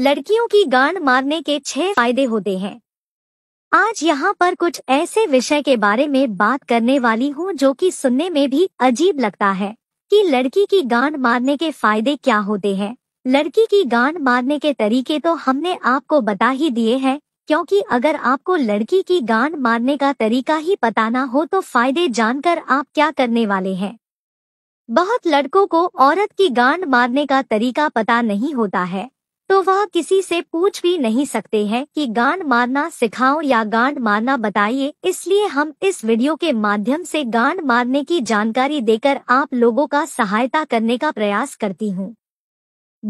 लड़कियों की गांड मारने के छह फायदे होते हैं आज यहाँ पर कुछ ऐसे विषय के बारे में बात करने वाली हूँ जो कि सुनने में भी अजीब लगता है कि लड़की की गांड मारने के फायदे क्या होते हैं लड़की की गांड मारने के तरीके तो हमने आपको बता ही दिए हैं क्योंकि अगर आपको लड़की की गांड मारने का तरीका ही पता ना हो तो फायदे जानकर आप क्या करने वाले हैं बहुत लड़कों को औरत की गांड मारने का तरीका पता नहीं होता है तो वह किसी से पूछ भी नहीं सकते हैं कि गांड मारना सिखाओ या गांड मारना बताइए इसलिए हम इस वीडियो के माध्यम से गांड मारने की जानकारी देकर आप लोगों का सहायता करने का प्रयास करती हूँ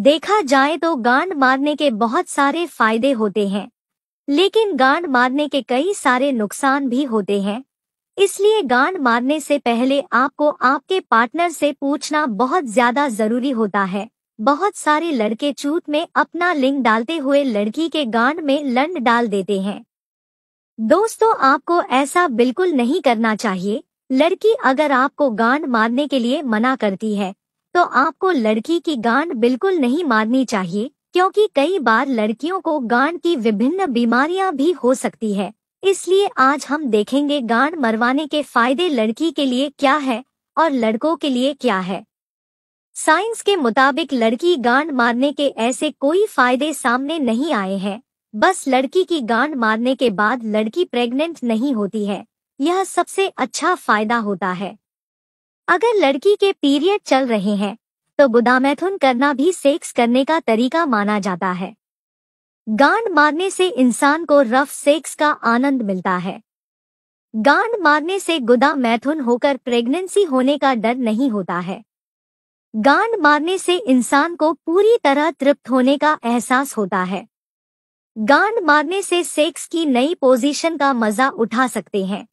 देखा जाए तो गांड मारने के बहुत सारे फायदे होते हैं लेकिन गांड मारने के कई सारे नुकसान भी होते हैं इसलिए गांड मारने से पहले आपको आपके पार्टनर से पूछना बहुत ज्यादा जरूरी होता है बहुत सारे लड़के चूत में अपना लिंग डालते हुए लड़की के गांड में लंड डाल देते हैं दोस्तों आपको ऐसा बिल्कुल नहीं करना चाहिए लड़की अगर आपको गांड मारने के लिए मना करती है तो आपको लड़की की गांड बिल्कुल नहीं मारनी चाहिए क्योंकि कई बार लड़कियों को गांड की विभिन्न बीमारियां भी हो सकती है इसलिए आज हम देखेंगे गांड मरवाने के फायदे लड़की के लिए क्या है और लड़कों के लिए क्या है साइंस के मुताबिक लड़की गांड मारने के ऐसे कोई फायदे सामने नहीं आए हैं बस लड़की की गांड मारने के बाद लड़की प्रेग्नेंट नहीं होती है यह सबसे अच्छा फायदा होता है अगर लड़की के पीरियड चल रहे हैं तो गुदामैथुन करना भी सेक्स करने का तरीका माना जाता है गांड मारने से इंसान को रफ सेक्स का आनंद मिलता है गांड मारने से गुदा मैथुन होकर प्रेग्नेंसी होने का डर नहीं होता है गांड मारने से इंसान को पूरी तरह तृप्त होने का एहसास होता है गांड मारने से सेक्स की नई पोजीशन का मजा उठा सकते हैं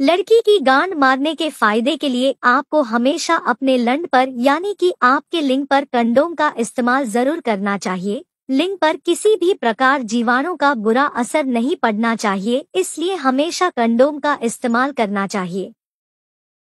लड़की की गांड मारने के फायदे के लिए आपको हमेशा अपने लंड पर यानी कि आपके लिंग पर कंडोम का इस्तेमाल जरूर करना चाहिए लिंग पर किसी भी प्रकार जीवाणु का बुरा असर नहीं पड़ना चाहिए इसलिए हमेशा कंडोम का इस्तेमाल करना चाहिए